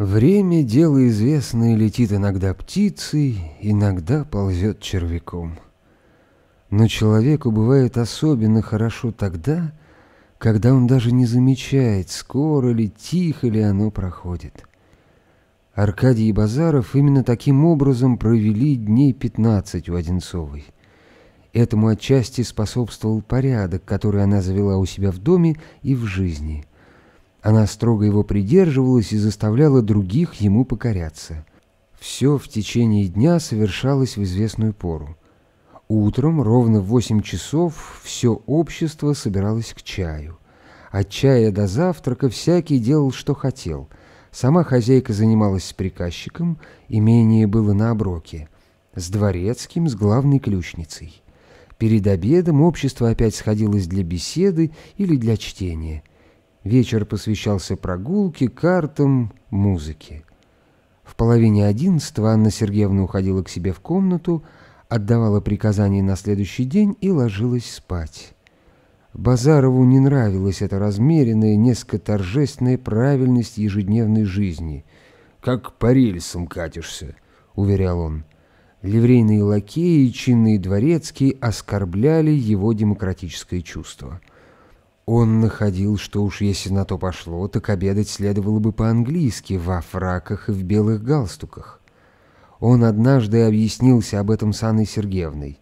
Время — дело известное, летит иногда птицей, иногда ползет червяком. Но человеку бывает особенно хорошо тогда, когда он даже не замечает, скоро ли, тихо ли оно проходит. Аркадий и Базаров именно таким образом провели дней пятнадцать у Одинцовой. Этому отчасти способствовал порядок, который она завела у себя в доме и в жизни — она строго его придерживалась и заставляла других ему покоряться. Все в течение дня совершалось в известную пору. Утром, ровно в восемь часов, все общество собиралось к чаю. От чая до завтрака всякий делал, что хотел. Сама хозяйка занималась с приказчиком, имение было на оброке. С дворецким, с главной ключницей. Перед обедом общество опять сходилось для беседы или для чтения – Вечер посвящался прогулке, картам, музыке. В половине одиннадцатого Анна Сергеевна уходила к себе в комнату, отдавала приказания на следующий день и ложилась спать. Базарову не нравилась эта размеренная, несколько торжественная правильность ежедневной жизни. «Как по рельсам катишься», — уверял он. Ливрейные лакеи и чинные дворецкие оскорбляли его демократическое чувство. Он находил, что уж если на то пошло, так обедать следовало бы по-английски, во фраках и в белых галстуках. Он однажды объяснился об этом с Анной Сергеевной.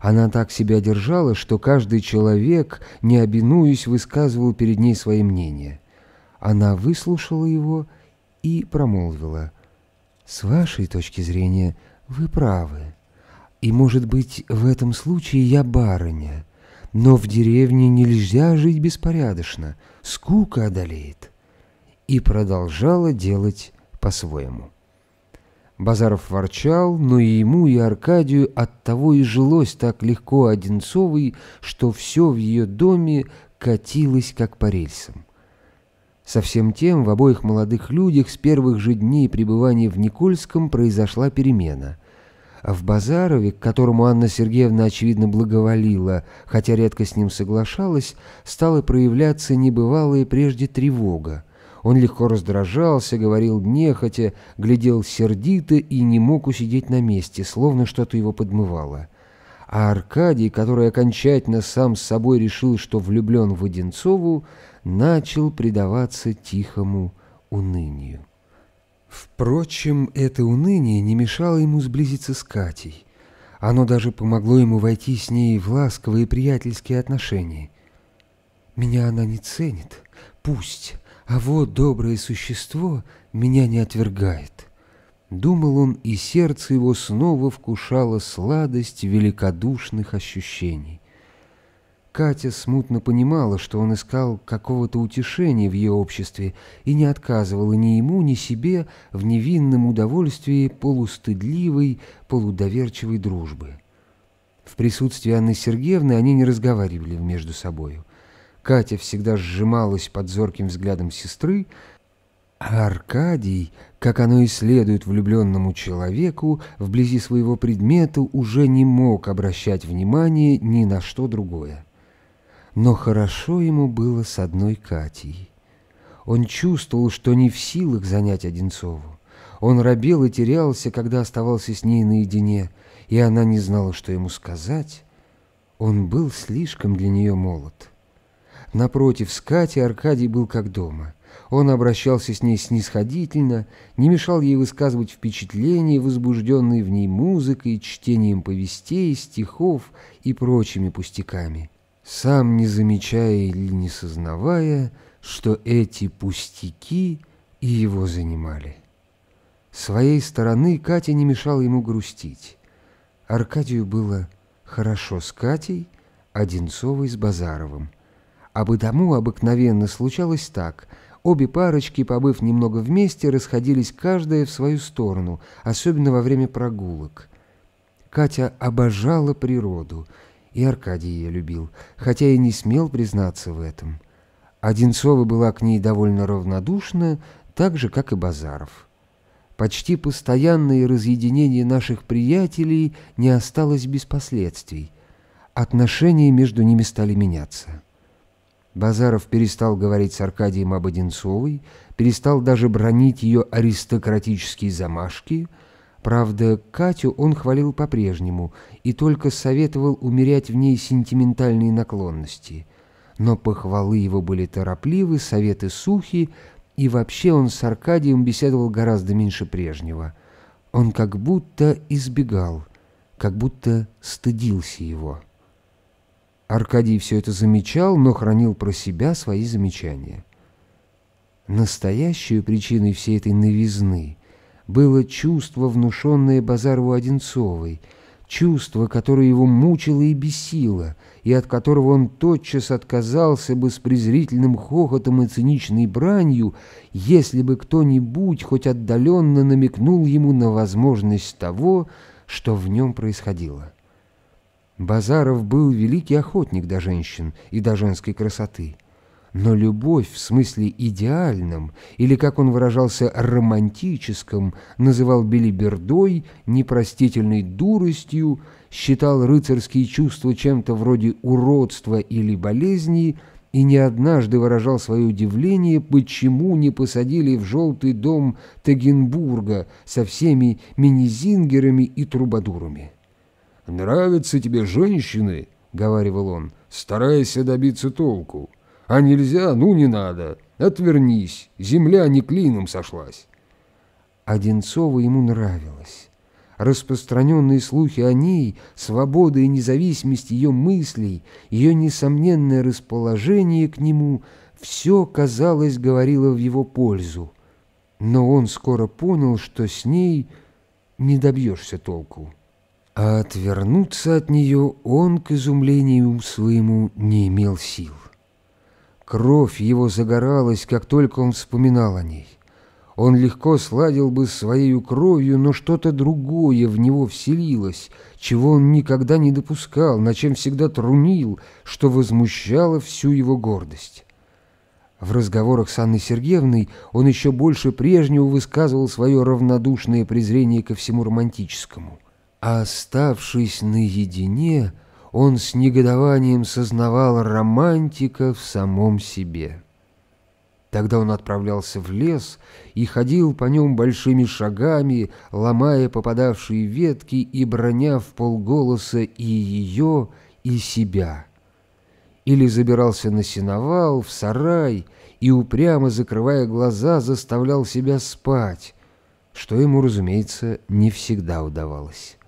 Она так себя держала, что каждый человек, не обинуясь, высказывал перед ней свои мнения. Она выслушала его и промолвила. «С вашей точки зрения вы правы. И, может быть, в этом случае я барыня». Но в деревне нельзя жить беспорядочно, скука одолеет. И продолжала делать по-своему. Базаров ворчал, но и ему, и Аркадию оттого и жилось так легко Одинцовой, что все в ее доме катилось как по рельсам. Со всем тем в обоих молодых людях с первых же дней пребывания в Никольском произошла перемена. А В Базарове, к которому Анна Сергеевна, очевидно, благоволила, хотя редко с ним соглашалась, стала проявляться небывалая прежде тревога. Он легко раздражался, говорил нехотя, глядел сердито и не мог усидеть на месте, словно что-то его подмывало. А Аркадий, который окончательно сам с собой решил, что влюблен в Одинцову, начал предаваться тихому унынию. Впрочем, это уныние не мешало ему сблизиться с Катей. Оно даже помогло ему войти с ней в ласковые и приятельские отношения. «Меня она не ценит. Пусть. А вот доброе существо меня не отвергает». Думал он, и сердце его снова вкушало сладость великодушных ощущений. Катя смутно понимала, что он искал какого-то утешения в ее обществе и не отказывала ни ему, ни себе в невинном удовольствии полустыдливой, полудоверчивой дружбы. В присутствии Анны Сергеевны они не разговаривали между собою. Катя всегда сжималась под зорким взглядом сестры, а Аркадий, как оно и следует влюбленному человеку, вблизи своего предмета уже не мог обращать внимание ни на что другое. Но хорошо ему было с одной Катей. Он чувствовал, что не в силах занять Одинцову. Он робел и терялся, когда оставался с ней наедине, и она не знала, что ему сказать. Он был слишком для нее молод. Напротив, с Катей Аркадий был как дома. Он обращался с ней снисходительно, не мешал ей высказывать впечатления, возбужденные в ней музыкой, чтением повестей, стихов и прочими пустяками сам не замечая или не сознавая, что эти пустяки и его занимали. С своей стороны Катя не мешала ему грустить. Аркадию было хорошо с Катей, Одинцовой с Базаровым. А потому обыкновенно случалось так. Обе парочки, побыв немного вместе, расходились каждая в свою сторону, особенно во время прогулок. Катя обожала природу – и Аркадий ее любил, хотя и не смел признаться в этом. Одинцова была к ней довольно равнодушна, так же, как и Базаров. Почти постоянное разъединение наших приятелей не осталось без последствий. Отношения между ними стали меняться. Базаров перестал говорить с Аркадием об Одинцовой, перестал даже бронить ее аристократические замашки – Правда, Катю он хвалил по-прежнему и только советовал умерять в ней сентиментальные наклонности. Но похвалы его были торопливы, советы сухи, и вообще он с Аркадием беседовал гораздо меньше прежнего. Он как будто избегал, как будто стыдился его. Аркадий все это замечал, но хранил про себя свои замечания. Настоящую причиной всей этой новизны было чувство, внушенное Базару Одинцовой, чувство, которое его мучило и бесило, и от которого он тотчас отказался бы с презрительным хохотом и циничной бранью, если бы кто-нибудь хоть отдаленно намекнул ему на возможность того, что в нем происходило. Базаров был великий охотник до женщин и до женской красоты – но любовь в смысле идеальном, или, как он выражался, романтическом, называл билибердой непростительной дуростью, считал рыцарские чувства чем-то вроде уродства или болезни и не однажды выражал свое удивление, почему не посадили в желтый дом Тегенбурга со всеми минизингерами и трубадурами. «Нравятся тебе женщины?» — говаривал он, — «старайся добиться толку». А нельзя, ну не надо. Отвернись, земля не клином сошлась. Одинцова ему нравилось. Распространенные слухи о ней, свобода и независимость ее мыслей, ее несомненное расположение к нему – все, казалось, говорило в его пользу. Но он скоро понял, что с ней не добьешься толку. А отвернуться от нее он, к изумлению своему, не имел сил. Кровь его загоралась, как только он вспоминал о ней. Он легко сладил бы своей кровью, но что-то другое в него вселилось, чего он никогда не допускал, на чем всегда трунил, что возмущало всю его гордость. В разговорах с Анной Сергеевной он еще больше прежнего высказывал свое равнодушное презрение ко всему романтическому. А оставшись наедине, он с негодованием сознавал романтика в самом себе. Тогда он отправлялся в лес и ходил по нем большими шагами, ломая попадавшие ветки и броня в полголоса и ее, и себя. Или забирался на сеновал, в сарай и, упрямо закрывая глаза, заставлял себя спать, что ему, разумеется, не всегда удавалось.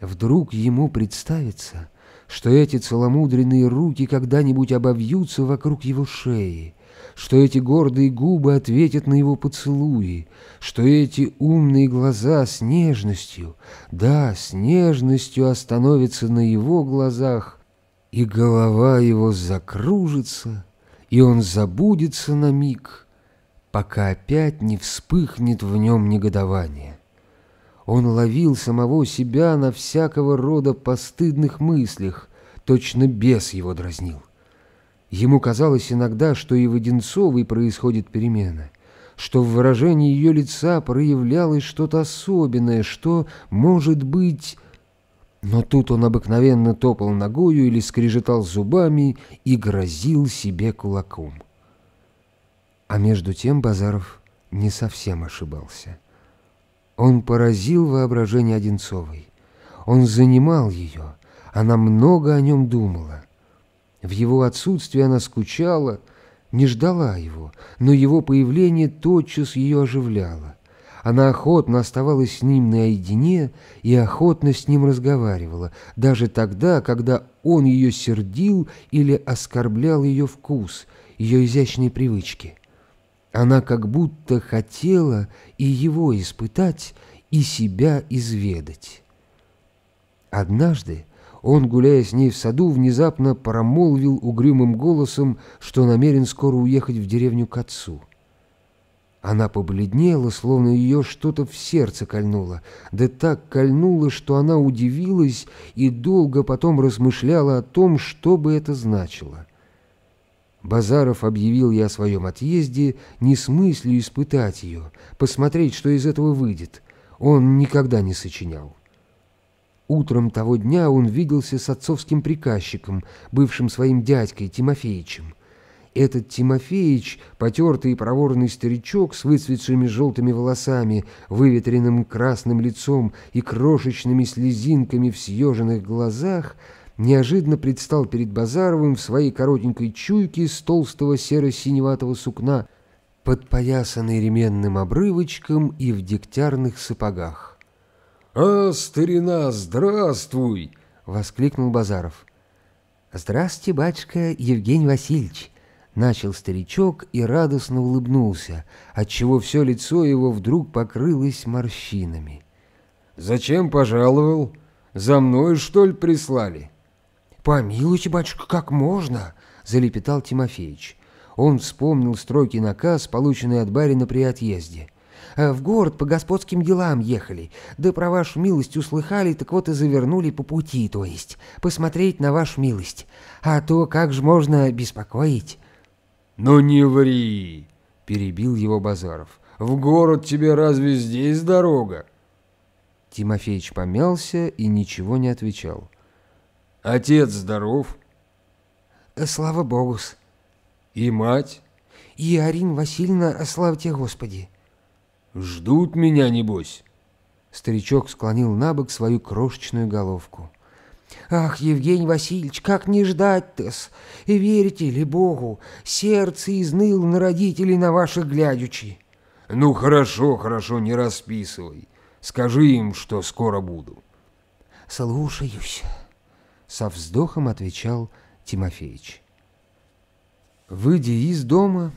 Вдруг ему представится, что эти целомудренные руки когда-нибудь обовьются вокруг его шеи, что эти гордые губы ответят на его поцелуи, что эти умные глаза с нежностью, да, с нежностью остановятся на его глазах, и голова его закружится, и он забудется на миг, пока опять не вспыхнет в нем негодование. Он ловил самого себя на всякого рода постыдных мыслях, точно бес его дразнил. Ему казалось иногда, что и в Одинцовой происходит перемена, что в выражении ее лица проявлялось что-то особенное, что, может быть... Но тут он обыкновенно топал ногою или скрежетал зубами и грозил себе кулаком. А между тем Базаров не совсем ошибался. Он поразил воображение Одинцовой. Он занимал ее, она много о нем думала. В его отсутствии она скучала, не ждала его, но его появление тотчас ее оживляло. Она охотно оставалась с ним наедине и охотно с ним разговаривала, даже тогда, когда он ее сердил или оскорблял ее вкус, ее изящные привычки. Она как будто хотела и его испытать, и себя изведать. Однажды он, гуляя с ней в саду, внезапно промолвил угрюмым голосом, что намерен скоро уехать в деревню к отцу. Она побледнела, словно ее что-то в сердце кольнуло, да так кольнуло, что она удивилась и долго потом размышляла о том, что бы это значило. Базаров объявил я о своем отъезде не с мыслью испытать ее, посмотреть, что из этого выйдет. Он никогда не сочинял. Утром того дня он виделся с отцовским приказчиком, бывшим своим дядькой Тимофеичем. Этот Тимофеич, потертый и проворный старичок с выцветшими желтыми волосами, выветренным красным лицом и крошечными слезинками в съеженных глазах – неожиданно предстал перед Базаровым в своей коротенькой чуйке с толстого серо-синеватого сукна, подпоясанной ременным обрывочком и в дегтярных сапогах. «А, старина, здравствуй!» — воскликнул Базаров. «Здравствуйте, батюшка Евгений Васильевич!» Начал старичок и радостно улыбнулся, отчего все лицо его вдруг покрылось морщинами. «Зачем пожаловал? За мной, что ли, прислали?» «Помилуйте, батюшка, как можно?» – залепетал Тимофеич. Он вспомнил строгий наказ, полученный от барина при отъезде. «Э, «В город по господским делам ехали, да про вашу милость услыхали, так вот и завернули по пути, то есть, посмотреть на вашу милость. А то как же можно беспокоить?» «Ну не ври!» – перебил его Базаров. «В город тебе разве здесь дорога?» Тимофеич помялся и ничего не отвечал. Отец здоров? Э, слава богу И мать? И Арина Васильевна, э, слава тебе, Господи. Ждут меня, небось? Старичок склонил на бок свою крошечную головку. «Ах, Евгений Васильевич, как не ждать то И Верите ли Богу, сердце изныл на родителей на ваших глядючи?» «Ну хорошо, хорошо, не расписывай. Скажи им, что скоро буду». «Слушаюсь» со вздохом отвечал Тимофеич. Выйдя из дома,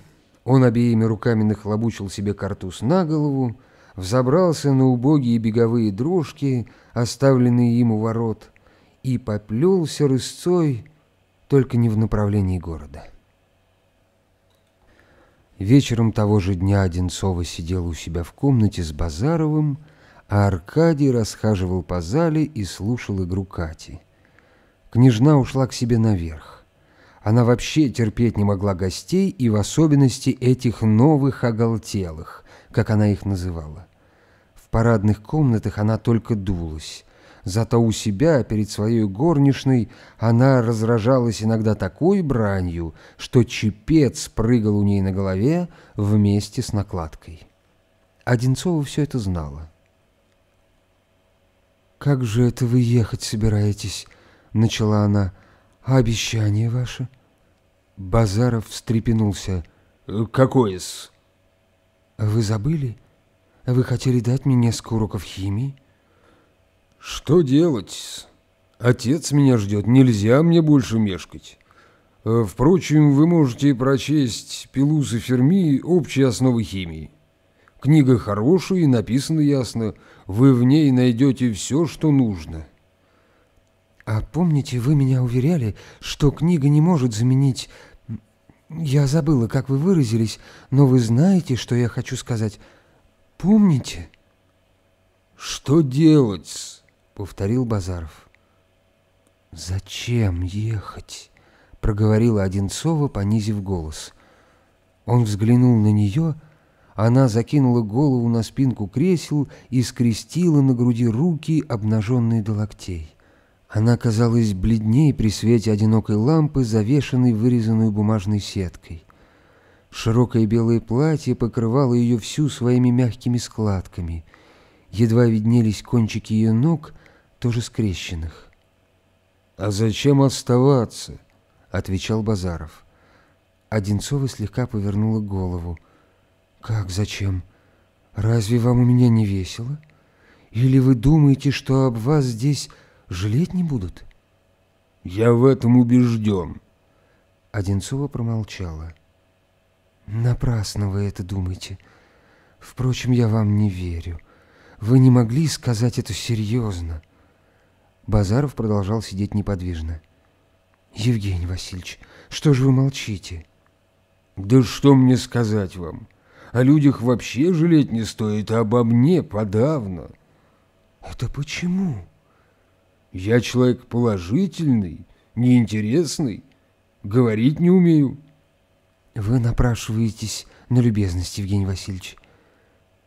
он обеими руками нахлобучил себе картуз на голову, взобрался на убогие беговые дрожки, оставленные ему ворот, и поплелся рысцой, только не в направлении города. Вечером того же дня Одинцова сидел у себя в комнате с Базаровым, а Аркадий расхаживал по зале и слушал игру Кати – Княжна ушла к себе наверх. Она вообще терпеть не могла гостей и в особенности этих новых оголтелых, как она их называла. В парадных комнатах она только дулась. Зато у себя, перед своей горничной, она разражалась иногда такой бранью, что чепец прыгал у ней на голове вместе с накладкой. Одинцова все это знала. «Как же это вы ехать собираетесь?» начала она. обещание ваше?» Базаров встрепенулся. «Какое-с?» «Вы забыли? Вы хотели дать мне несколько уроков химии?» «Что делать? Отец меня ждет, нельзя мне больше мешкать. Э, впрочем, вы можете прочесть «Пилуса Ферми. Общие основы химии». Книга хорошая и написана ясно. Вы в ней найдете все, что нужно». «А помните, вы меня уверяли, что книга не может заменить... Я забыла, как вы выразились, но вы знаете, что я хочу сказать. Помните?» «Что делать?» — повторил Базаров. «Зачем ехать?» — проговорила Одинцова, понизив голос. Он взглянул на нее, она закинула голову на спинку кресел и скрестила на груди руки, обнаженные до локтей. Она казалась бледнее при свете одинокой лампы, завешенной вырезанной бумажной сеткой. Широкое белое платье покрывало ее всю своими мягкими складками. Едва виднелись кончики ее ног, тоже скрещенных. «А зачем оставаться?» — отвечал Базаров. Одинцова слегка повернула голову. «Как зачем? Разве вам у меня не весело? Или вы думаете, что об вас здесь Жалеть не будут?» «Я в этом убежден». Одинцова промолчала. «Напрасно вы это думаете. Впрочем, я вам не верю. Вы не могли сказать это серьезно». Базаров продолжал сидеть неподвижно. «Евгений Васильевич, что же вы молчите?» «Да что мне сказать вам? О людях вообще жалеть не стоит, а обо мне подавно». «Это почему?» Я человек положительный, неинтересный, говорить не умею. Вы напрашиваетесь на любезность, Евгений Васильевич.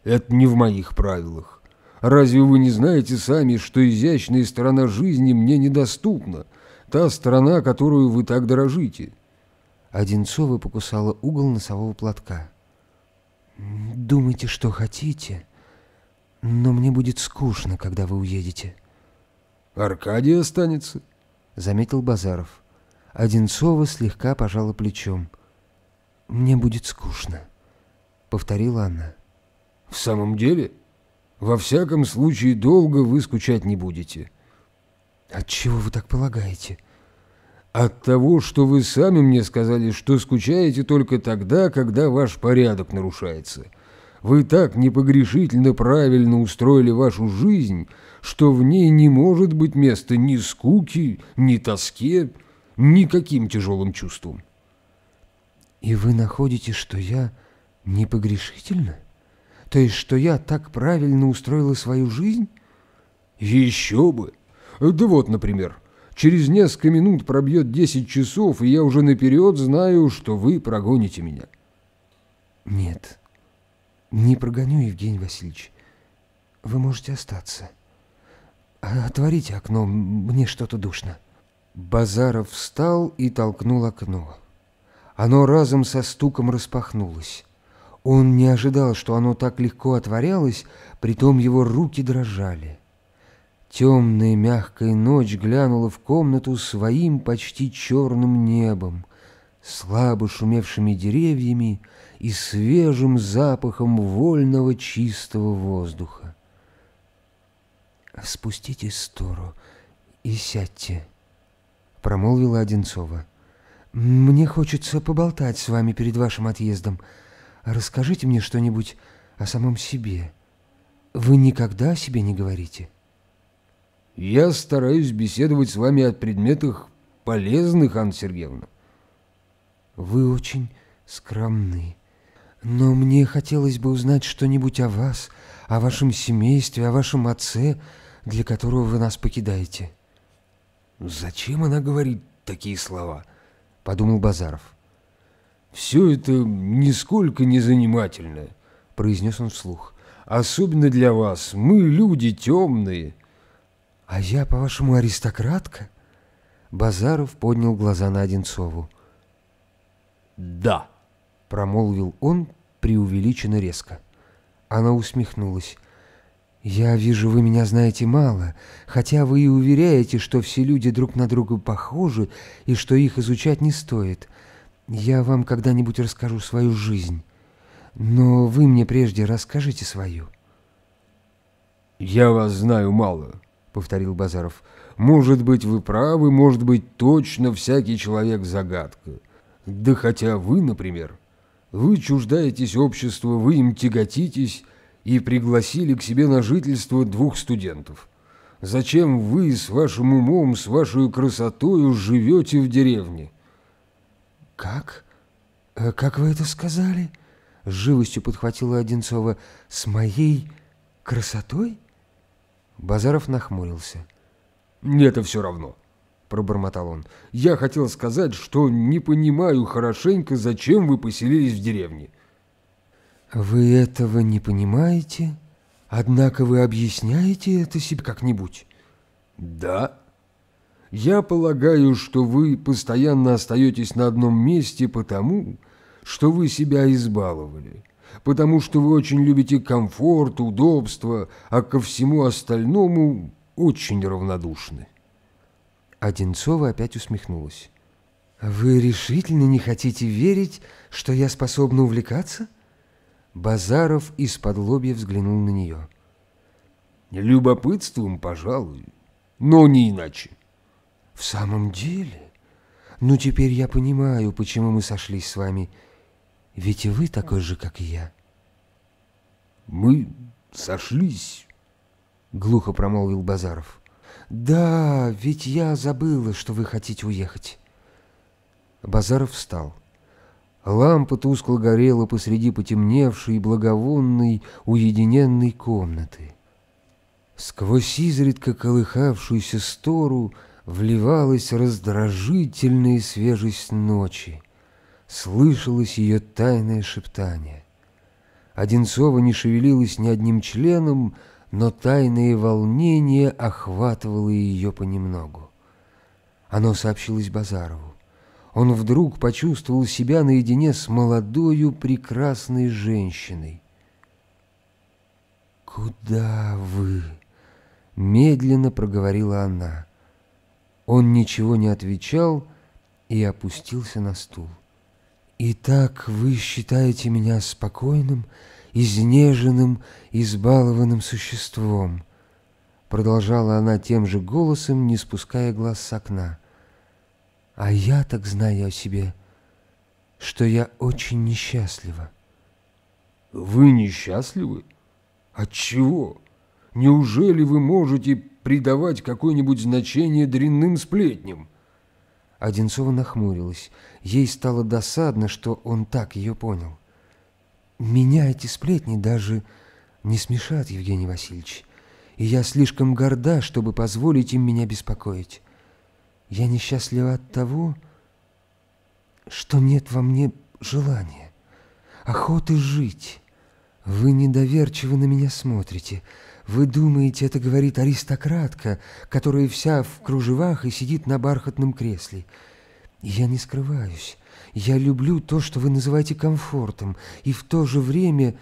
Это не в моих правилах. Разве вы не знаете сами, что изящная сторона жизни мне недоступна, та сторона, которую вы так дорожите? Одинцова покусала угол носового платка. «Думайте, что хотите, но мне будет скучно, когда вы уедете». Аркадий останется», — заметил Базаров. Одинцова слегка пожала плечом. «Мне будет скучно», — повторила она. «В самом деле? Во всяком случае, долго вы скучать не будете». От чего вы так полагаете?» «От того, что вы сами мне сказали, что скучаете только тогда, когда ваш порядок нарушается. Вы так непогрешительно правильно устроили вашу жизнь, что в ней не может быть места ни скуки, ни тоске, никаким тяжелым чувствам. И вы находите, что я непогрешительна? То есть, что я так правильно устроила свою жизнь? Еще бы! Да вот, например, через несколько минут пробьет 10 часов, и я уже наперед знаю, что вы прогоните меня. Нет, не прогоню, Евгений Васильевич. Вы можете остаться. «Отворите окно, мне что-то душно». Базаров встал и толкнул окно. Оно разом со стуком распахнулось. Он не ожидал, что оно так легко отворялось, притом его руки дрожали. Темная мягкая ночь глянула в комнату своим почти черным небом, слабо шумевшими деревьями и свежим запахом вольного чистого воздуха спустите стору и сядьте», — промолвила Одинцова. «Мне хочется поболтать с вами перед вашим отъездом. Расскажите мне что-нибудь о самом себе. Вы никогда о себе не говорите?» «Я стараюсь беседовать с вами о предметах полезных, Анна Сергеевна». «Вы очень скромны. Но мне хотелось бы узнать что-нибудь о вас, о вашем семействе, о вашем отце, для которого вы нас покидаете». «Зачем она говорит такие слова?» – подумал Базаров. «Все это нисколько не занимательно», – произнес он вслух. «Особенно для вас. Мы люди темные». «А я, по-вашему, аристократка?» Базаров поднял глаза на Одинцову. «Да», – промолвил он преувеличенно резко. Она усмехнулась. «Я вижу, вы меня знаете мало, хотя вы и уверяете, что все люди друг на друга похожи и что их изучать не стоит. Я вам когда-нибудь расскажу свою жизнь, но вы мне прежде расскажите свою». «Я вас знаю мало», — повторил Базаров. «Может быть, вы правы, может быть, точно всякий человек загадка. Да хотя вы, например, вы чуждаетесь общества, вы им тяготитесь» и пригласили к себе на жительство двух студентов. Зачем вы с вашим умом, с вашей красотой живете в деревне?» «Как? Э, как вы это сказали?» С живостью подхватила Одинцова. «С моей красотой?» Базаров нахмурился. «Мне это все равно», – пробормотал он. «Я хотел сказать, что не понимаю хорошенько, зачем вы поселились в деревне. Вы этого не понимаете, однако вы объясняете это себе как-нибудь? Да. Я полагаю, что вы постоянно остаетесь на одном месте потому, что вы себя избаловали, потому что вы очень любите комфорт, удобство, а ко всему остальному очень равнодушны. Одинцова опять усмехнулась. «Вы решительно не хотите верить, что я способна увлекаться?» Базаров из-под лобья взглянул на нее. «Любопытством, пожалуй, но не иначе». «В самом деле? Ну, теперь я понимаю, почему мы сошлись с вами. Ведь и вы такой же, как и я». «Мы сошлись», — глухо промолвил Базаров. «Да, ведь я забыла, что вы хотите уехать». Базаров встал. Лампа тускло горела посреди потемневшей, благовонной, уединенной комнаты. Сквозь изредка колыхавшуюся стору вливалась раздражительная свежесть ночи. Слышалось ее тайное шептание. Одинцова не шевелилась ни одним членом, но тайное волнение охватывало ее понемногу. Оно сообщилось Базарову он вдруг почувствовал себя наедине с молодою прекрасной женщиной. «Куда вы?» — медленно проговорила она. Он ничего не отвечал и опустился на стул. «Итак вы считаете меня спокойным, изнеженным, избалованным существом?» Продолжала она тем же голосом, не спуская глаз с окна. А я так знаю о себе, что я очень несчастлива. Вы несчастливы? От чего? Неужели вы можете придавать какое-нибудь значение дрянным сплетням? Одинцова нахмурилась. Ей стало досадно, что он так ее понял. «Меня эти сплетни даже не смешат, Евгений Васильевич, и я слишком горда, чтобы позволить им меня беспокоить. Я несчастлива от того, что нет во мне желания, охоты жить. Вы недоверчиво на меня смотрите. Вы думаете, это говорит аристократка, которая вся в кружевах и сидит на бархатном кресле. Я не скрываюсь. Я люблю то, что вы называете комфортом, и в то же время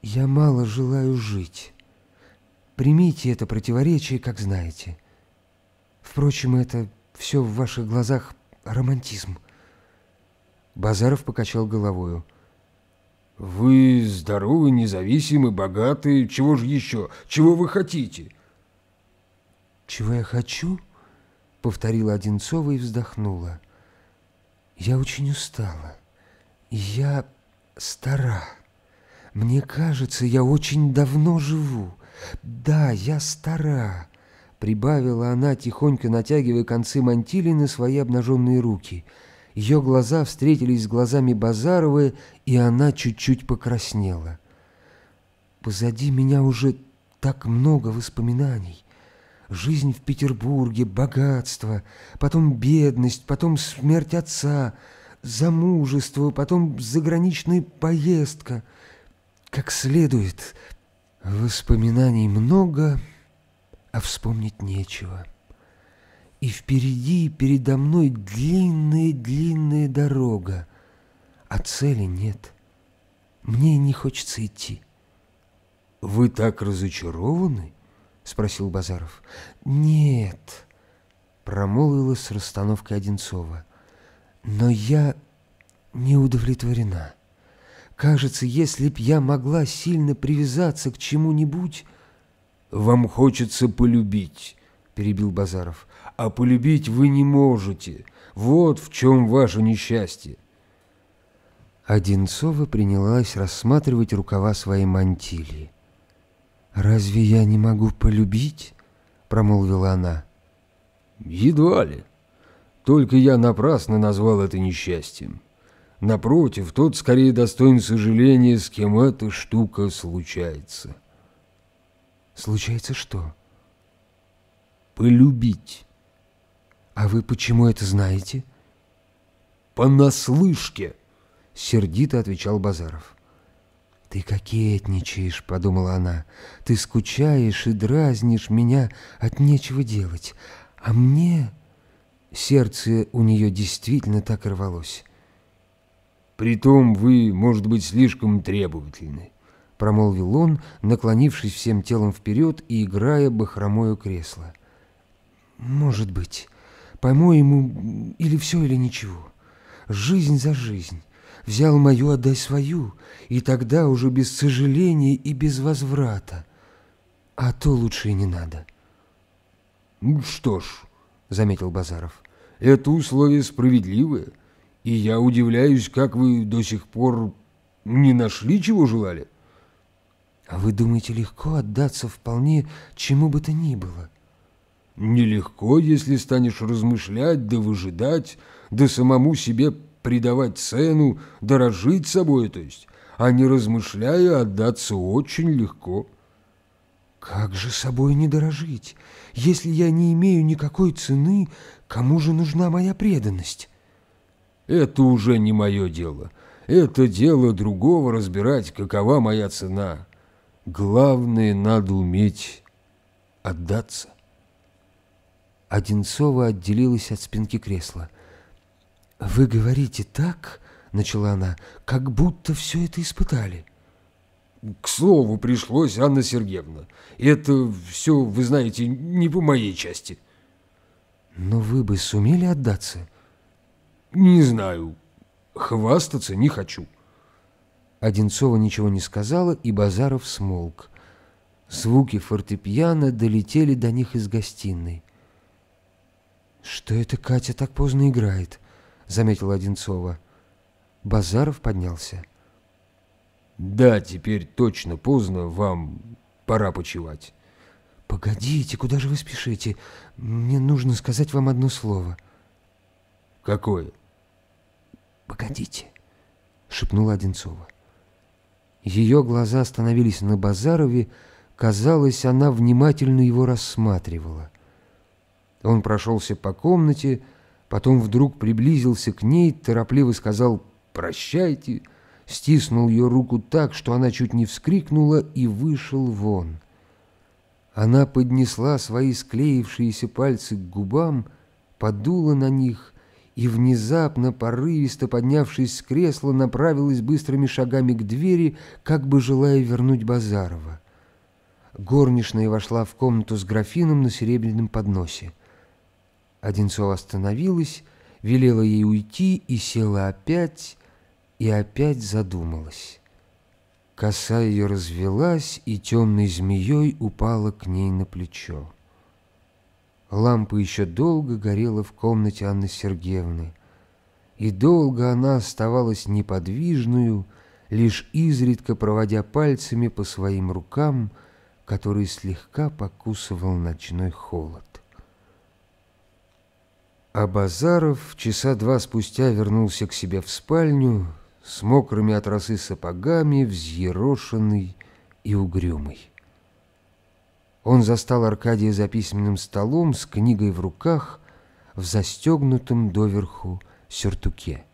я мало желаю жить. Примите это противоречие, как знаете. Впрочем, это все в ваших глазах романтизм». Базаров покачал головою. «Вы здоровы, независимы, богаты. Чего же еще? Чего вы хотите?» «Чего я хочу?» — повторила Одинцова и вздохнула. «Я очень устала. Я стара. Мне кажется, я очень давно живу. Да, я стара. Прибавила она, тихонько натягивая концы мантили на свои обнаженные руки. Ее глаза встретились с глазами Базаровой, и она чуть-чуть покраснела. «Позади меня уже так много воспоминаний. Жизнь в Петербурге, богатство, потом бедность, потом смерть отца, замужество, потом заграничная поездка. Как следует, воспоминаний много, а вспомнить нечего. И впереди и передо мной длинная-длинная дорога, а цели нет. Мне не хочется идти. «Вы так разочарованы?» — спросил Базаров. «Нет», — промолвила с расстановкой Одинцова. «Но я не удовлетворена. Кажется, если б я могла сильно привязаться к чему-нибудь, «Вам хочется полюбить», – перебил Базаров. «А полюбить вы не можете. Вот в чем ваше несчастье». Одинцова принялась рассматривать рукава своей мантилии. «Разве я не могу полюбить?» – промолвила она. «Едва ли. Только я напрасно назвал это несчастьем. Напротив, тот скорее достоин сожаления, с кем эта штука случается» случается что? Полюбить. А вы почему это знаете? Понаслышке, сердито отвечал Базаров. «Ты кокетничаешь», — подумала она, — «ты скучаешь и дразнишь меня от нечего делать, а мне...» Сердце у нее действительно так рвалось. «Притом вы, может быть, слишком требовательны промолвил он, наклонившись всем телом вперед и играя бахромою кресла. «Может быть. Пойму ему или все, или ничего. Жизнь за жизнь. Взял мою, отдай свою, и тогда уже без сожаления и без возврата. А то лучше и не надо». «Ну что ж», — заметил Базаров, — «это условие справедливое, и я удивляюсь, как вы до сих пор не нашли, чего желали». А вы думаете, легко отдаться вполне чему бы то ни было? Нелегко, если станешь размышлять да выжидать, да самому себе придавать цену, дорожить собой, то есть, а не размышляя, отдаться очень легко. Как же собой не дорожить? Если я не имею никакой цены, кому же нужна моя преданность? Это уже не мое дело. Это дело другого разбирать, какова моя цена. Главное, надо уметь отдаться. Одинцова отделилась от спинки кресла. «Вы говорите так, — начала она, — как будто все это испытали». «К слову пришлось, Анна Сергеевна. Это все, вы знаете, не по моей части». «Но вы бы сумели отдаться?» «Не знаю. Хвастаться не хочу». Одинцова ничего не сказала, и Базаров смолк. Звуки фортепиано долетели до них из гостиной. «Что это Катя так поздно играет?» — заметила Одинцова. Базаров поднялся. «Да, теперь точно поздно, вам пора почевать». «Погодите, куда же вы спешите? Мне нужно сказать вам одно слово». «Какое?» «Погодите», — шепнула Одинцова. Ее глаза остановились на Базарове, казалось, она внимательно его рассматривала. Он прошелся по комнате, потом вдруг приблизился к ней, торопливо сказал «прощайте», стиснул ее руку так, что она чуть не вскрикнула и вышел вон. Она поднесла свои склеившиеся пальцы к губам, подула на них и внезапно, порывисто поднявшись с кресла, направилась быстрыми шагами к двери, как бы желая вернуть Базарова. Горничная вошла в комнату с графином на серебряном подносе. Одинцова остановилась, велела ей уйти и села опять, и опять задумалась. Коса ее развелась и темной змеей упала к ней на плечо. Лампа еще долго горела в комнате Анны Сергеевны, и долго она оставалась неподвижную, лишь изредка проводя пальцами по своим рукам, которые слегка покусывал ночной холод. А Базаров часа два спустя вернулся к себе в спальню с мокрыми от росы сапогами, взъерошенный и угрюмый. Он застал Аркадия за письменным столом с книгой в руках в застегнутом доверху сюртуке.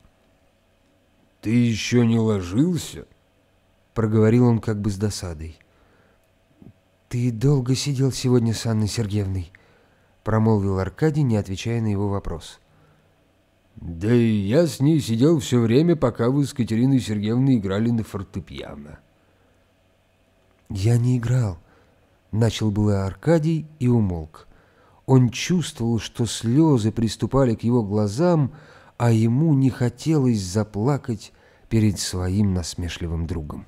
«Ты еще не ложился?» — проговорил он как бы с досадой. «Ты долго сидел сегодня с Анной Сергеевной?» — промолвил Аркадий, не отвечая на его вопрос. «Да и я с ней сидел все время, пока вы с Катериной Сергеевной играли на фортепиано». «Я не играл», Начал было Аркадий и умолк. Он чувствовал, что слезы приступали к его глазам, а ему не хотелось заплакать перед своим насмешливым другом.